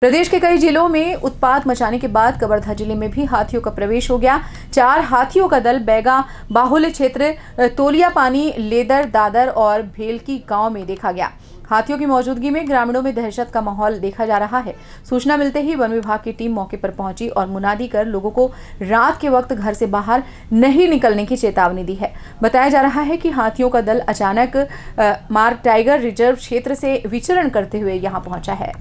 प्रदेश के कई जिलों में उत्पात मचाने के बाद कवर्धा जिले में भी हाथियों का प्रवेश हो गया चार हाथियों का दल बैगा बाहुल्य क्षेत्र तोलिया पानी लेदर दादर और भेलकी गांव में देखा गया हाथियों की मौजूदगी में ग्रामीणों में दहशत का माहौल देखा जा रहा है सूचना मिलते ही वन विभाग की टीम मौके पर पहुंची और मुनादी कर लोगों को रात के वक्त घर से बाहर नहीं निकलने की चेतावनी दी है बताया जा रहा है कि हाथियों का दल अचानक मार्ग टाइगर रिजर्व क्षेत्र से विचरण करते हुए यहाँ पहुंचा है